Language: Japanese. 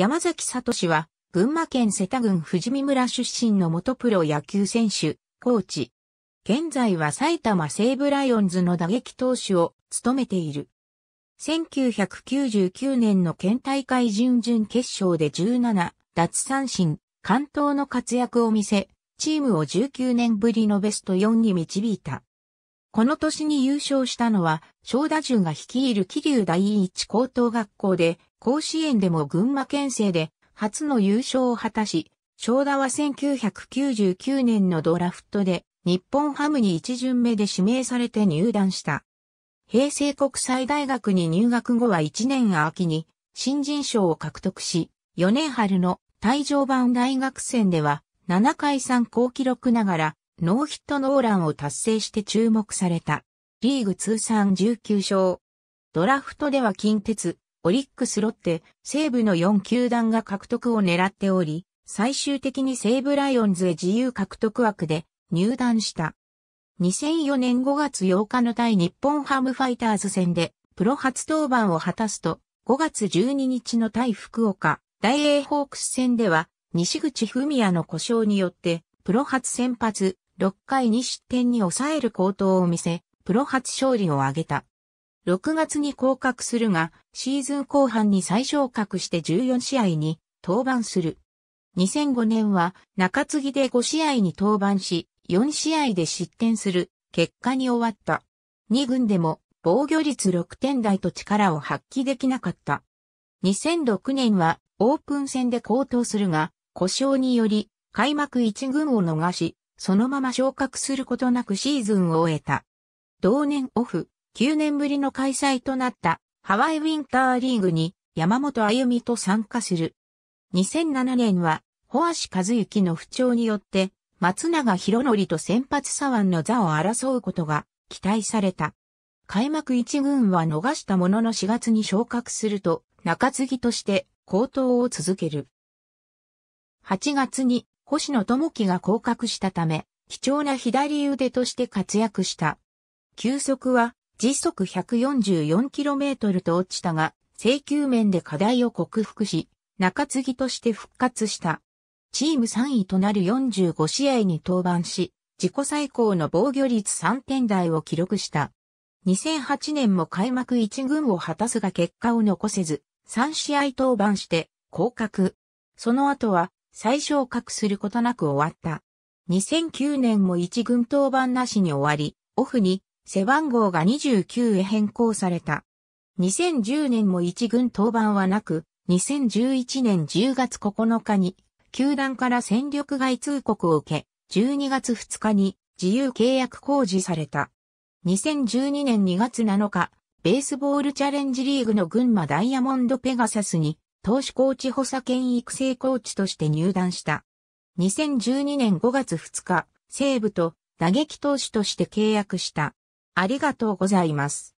山崎聡は、群馬県瀬田郡富士見村出身の元プロ野球選手、コーチ。現在は埼玉西武ライオンズの打撃投手を務めている。1999年の県大会準々決勝で17奪三振、関東の活躍を見せ、チームを19年ぶりのベスト4に導いた。この年に優勝したのは、小打順が率いる桐生第一高等学校で、甲子園でも群馬県勢で初の優勝を果たし、正田は1999年のドラフトで日本ハムに一巡目で指名されて入団した。平成国際大学に入学後は1年秋に新人賞を獲得し、4年春の退場版大学戦では7回参考記録ながらノーヒットノーランを達成して注目された。リーグ通算19勝。ドラフトでは近鉄、オリックスロッテ、西部の4球団が獲得を狙っており、最終的に西部ライオンズへ自由獲得枠で入団した。2004年5月8日の対日本ハムファイターズ戦でプロ初登板を果たすと、5月12日の対福岡、大英ホークス戦では、西口文也の故障によって、プロ初先発、6回2失点に抑える好投を見せ、プロ初勝利を挙げた。6月に降格するが、シーズン後半に再昇格して14試合に登板する。2005年は中継ぎで5試合に登板し、4試合で失点する結果に終わった。2軍でも防御率6点台と力を発揮できなかった。2006年はオープン戦で高騰するが、故障により開幕1軍を逃し、そのまま昇格することなくシーズンを終えた。同年オフ、9年ぶりの開催となったハワイウィンターリーグに山本歩美と参加する。2007年は、ホアシ和キの不調によって、松永博則と先発左腕の座を争うことが期待された。開幕1軍は逃したものの4月に昇格すると、中継ぎとして高騰を続ける。8月に星野智樹が降格したため、貴重な左腕として活躍した。球速は時速 144km と落ちたが、請求面で課題を克服し、中継ぎとして復活した。チーム3位となる45試合に登板し、自己最高の防御率3点台を記録した。2008年も開幕1軍を果たすが結果を残せず、3試合登板して降格。その後は最小格することなく終わった。2009年も1軍登板なしに終わり、オフに背番号が29へ変更された。2010年も一軍登板はなく、2011年10月9日に、球団から戦力外通告を受け、12月2日に自由契約公示された。2012年2月7日、ベースボールチャレンジリーグの群馬ダイヤモンドペガサスに、投手コーチ補佐兼育成コーチとして入団した。2012年5月2日、西部と打撃投手として契約した。ありがとうございます。